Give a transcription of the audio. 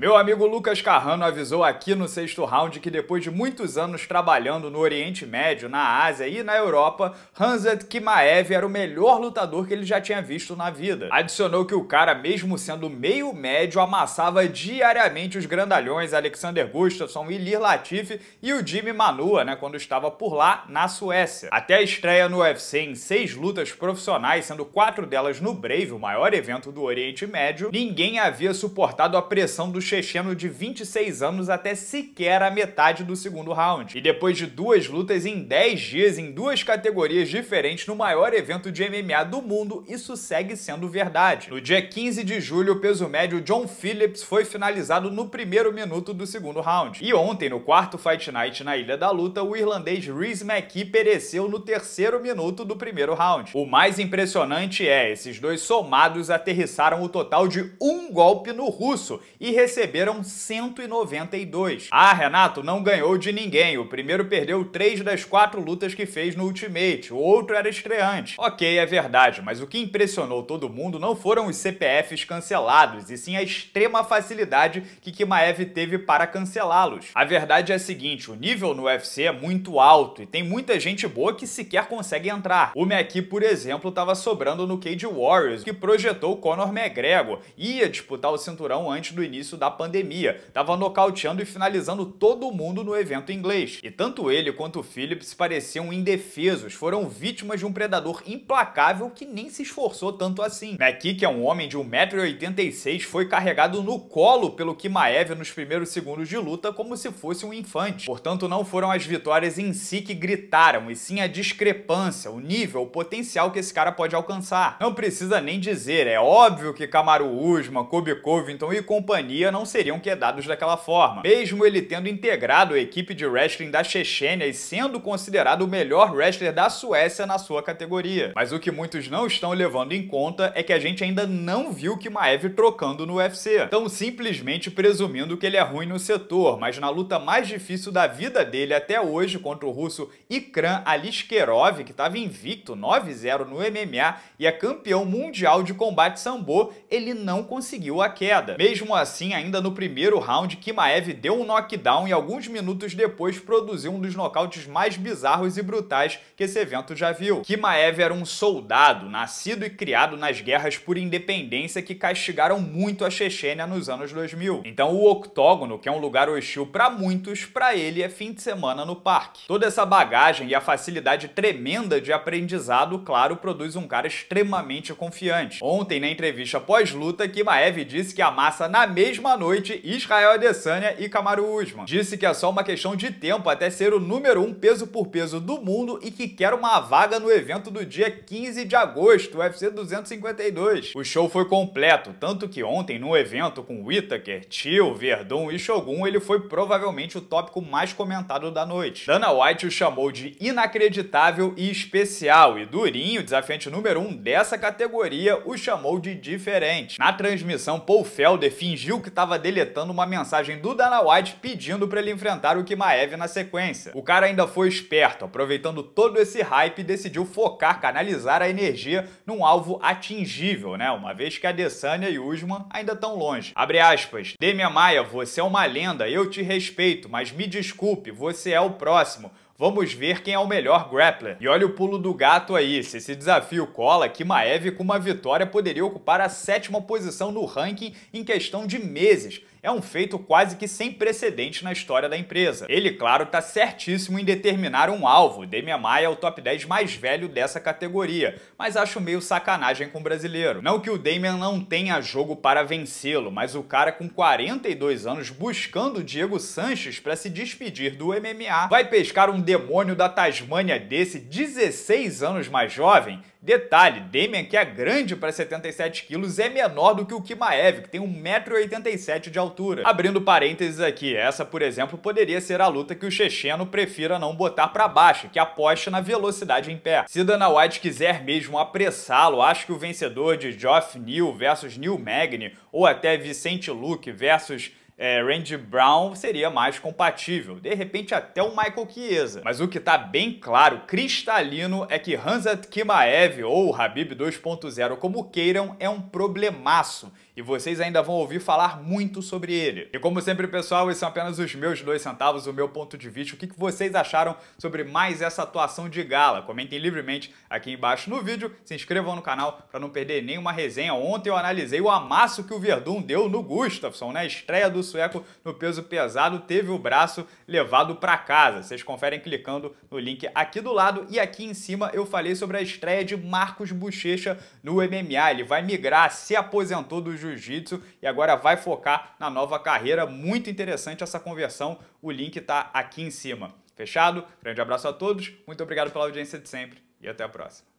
Meu amigo Lucas Carrano avisou aqui no sexto round que depois de muitos anos trabalhando no Oriente Médio, na Ásia e na Europa, Hanzat Kimaev era o melhor lutador que ele já tinha visto na vida. Adicionou que o cara, mesmo sendo meio médio, amassava diariamente os grandalhões Alexander Gustafsson, Ilir Latifi e o Jimmy Manua, né, quando estava por lá na Suécia. Até a estreia no UFC em seis lutas profissionais, sendo quatro delas no Brave, o maior evento do Oriente Médio, ninguém havia suportado a pressão dos checheno de 26 anos até sequer a metade do segundo round. E depois de duas lutas em 10 dias em duas categorias diferentes no maior evento de MMA do mundo, isso segue sendo verdade. No dia 15 de julho, o peso médio John Phillips foi finalizado no primeiro minuto do segundo round. E ontem, no quarto Fight Night na Ilha da Luta, o irlandês Rhys McKee pereceu no terceiro minuto do primeiro round. O mais impressionante é, esses dois somados aterrissaram o total de um golpe no russo e receberam receberam 192. Ah, Renato não ganhou de ninguém. O primeiro perdeu três das quatro lutas que fez no Ultimate, o outro era estreante. Ok, é verdade, mas o que impressionou todo mundo não foram os CPFs cancelados, e sim a extrema facilidade que Kimaev teve para cancelá-los. A verdade é a seguinte, o nível no UFC é muito alto e tem muita gente boa que sequer consegue entrar. O Meki, por exemplo, estava sobrando no Cage Warriors, que projetou Conor McGregor, ia disputar o cinturão antes do início da a pandemia, estava nocauteando e finalizando todo mundo no evento inglês. E tanto ele quanto o Phillips pareciam indefesos, foram vítimas de um predador implacável que nem se esforçou tanto assim. McKee, que é um homem de 1,86m, foi carregado no colo pelo Kimaev nos primeiros segundos de luta como se fosse um infante. Portanto, não foram as vitórias em si que gritaram, e sim a discrepância, o nível, o potencial que esse cara pode alcançar. Não precisa nem dizer, é óbvio que Kamaru Usman, Kobe Covington e companhia não não seriam quedados daquela forma, mesmo ele tendo integrado a equipe de wrestling da Chechênia e sendo considerado o melhor wrestler da Suécia na sua categoria. Mas o que muitos não estão levando em conta é que a gente ainda não viu Kimaev trocando no UFC, tão simplesmente presumindo que ele é ruim no setor, mas na luta mais difícil da vida dele até hoje contra o russo Ikran Aliskerov, que estava invicto 9-0 no MMA e é campeão mundial de combate sambo, ele não conseguiu a queda. Mesmo assim, ainda ainda no primeiro round, Kimaev deu um knockdown e alguns minutos depois produziu um dos nocautes mais bizarros e brutais que esse evento já viu. Kimaev era um soldado, nascido e criado nas guerras por independência que castigaram muito a Chechênia nos anos 2000. Então o octógono, que é um lugar hostil para muitos, para ele é fim de semana no parque. Toda essa bagagem e a facilidade tremenda de aprendizado, claro, produz um cara extremamente confiante. Ontem, na entrevista pós-luta, Kimaev disse que a massa na mesma noite, Israel Adesanya e Kamaru Usman. Disse que é só uma questão de tempo até ser o número um peso por peso do mundo e que quer uma vaga no evento do dia 15 de agosto, UFC 252. O show foi completo, tanto que ontem no evento com Whittaker, Tio, Verdun e Shogun, ele foi provavelmente o tópico mais comentado da noite. Dana White o chamou de inacreditável e especial, e Durinho, desafiante número um dessa categoria, o chamou de diferente. Na transmissão, Paul Felder fingiu que estava estava deletando uma mensagem do Dana White pedindo para ele enfrentar o Kimaev na sequência. O cara ainda foi esperto, aproveitando todo esse hype, decidiu focar, canalizar a energia num alvo atingível, né? Uma vez que a Desania e Usman ainda estão longe. Abre aspas. Demian Maia, você é uma lenda, eu te respeito, mas me desculpe, você é o próximo. Vamos ver quem é o melhor grappler. E olha o pulo do gato aí. Se esse desafio cola, Kimaev com uma vitória poderia ocupar a sétima posição no ranking em questão de meses é um feito quase que sem precedente na história da empresa. Ele, claro, está certíssimo em determinar um alvo. Demian Maia é o top 10 mais velho dessa categoria, mas acho meio sacanagem com o brasileiro. Não que o Damian não tenha jogo para vencê-lo, mas o cara com 42 anos buscando Diego Sanches para se despedir do MMA vai pescar um demônio da Tasmânia desse 16 anos mais jovem Detalhe, Damien, que é grande para 77 quilos, é menor do que o Kimaev, que tem 1,87m de altura. Abrindo parênteses aqui, essa, por exemplo, poderia ser a luta que o checheno prefira não botar para baixo, que aposta na velocidade em pé. Se Dana White quiser mesmo apressá-lo, acho que o vencedor de Geoff Neal versus Neil Magny, ou até Vicente Luke versus é, Randy Brown seria mais compatível, de repente até o Michael Chiesa. Mas o que está bem claro, cristalino, é que Hanzat Kimaev ou Habib 2.0, como queiram, é um problemaço e vocês ainda vão ouvir falar muito sobre ele. E como sempre, pessoal, esses são apenas os meus dois centavos, o meu ponto de vista, o que vocês acharam sobre mais essa atuação de gala. Comentem livremente aqui embaixo no vídeo, se inscrevam no canal para não perder nenhuma resenha. Ontem eu analisei o amasso que o Verdun deu no Gustafsson na né? estreia do sueco no peso pesado teve o braço levado para casa. Vocês conferem clicando no link aqui do lado e aqui em cima eu falei sobre a estreia de Marcos Bochecha no MMA. Ele vai migrar, se aposentou do jiu-jitsu e agora vai focar na nova carreira. Muito interessante essa conversão. O link está aqui em cima. Fechado? Grande abraço a todos, muito obrigado pela audiência de sempre e até a próxima.